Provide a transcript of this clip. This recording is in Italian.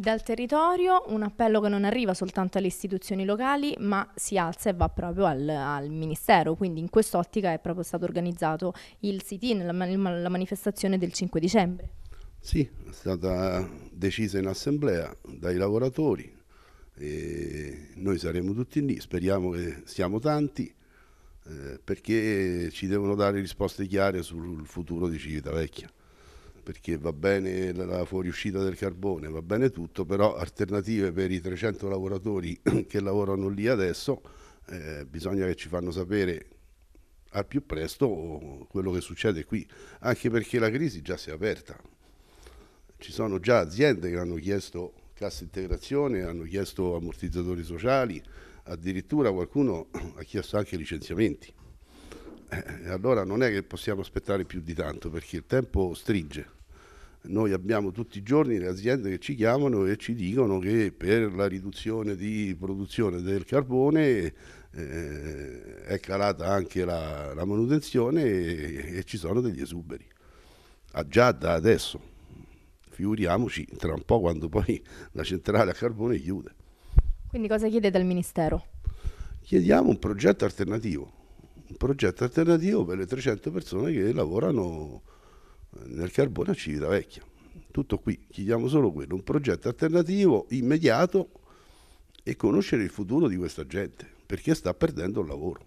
Dal territorio un appello che non arriva soltanto alle istituzioni locali, ma si alza e va proprio al, al Ministero. Quindi in quest'ottica è proprio stato organizzato il sit-in, la, la, manifestazione del 5 dicembre. Sì, è stata decisa in assemblea dai lavoratori. noi saremo tutti lì, speriamo che siamo tanti, eh, perché ci devono dare risposte chiare sul futuro di Civitavecchia perché va bene la fuoriuscita del carbone, va bene tutto, però alternative per i 300 lavoratori che lavorano lì adesso eh, bisogna che ci fanno sapere al più presto quello che succede qui, anche perché la crisi già si è aperta. Ci sono già aziende che hanno chiesto cassa integrazione, hanno chiesto ammortizzatori sociali, addirittura qualcuno ha chiesto anche licenziamenti. Eh, allora non è che possiamo aspettare più di tanto perché il tempo stringe. Noi abbiamo tutti i giorni le aziende che ci chiamano e ci dicono che per la riduzione di produzione del carbone eh, è calata anche la, la manutenzione e, e, ci sono degli esuberi. Ah, già da adesso, figuriamoci tra un po' quando poi la centrale a carbone chiude. Quindi cosa chiedete al Ministero? Chiediamo un progetto alternativo, un progetto alternativo per le 300 persone che lavorano nel carbone a Civitavecchia. Tutto qui, chiediamo solo quello, un progetto alternativo, immediato e conoscere il futuro di questa gente, perché sta perdendo il lavoro.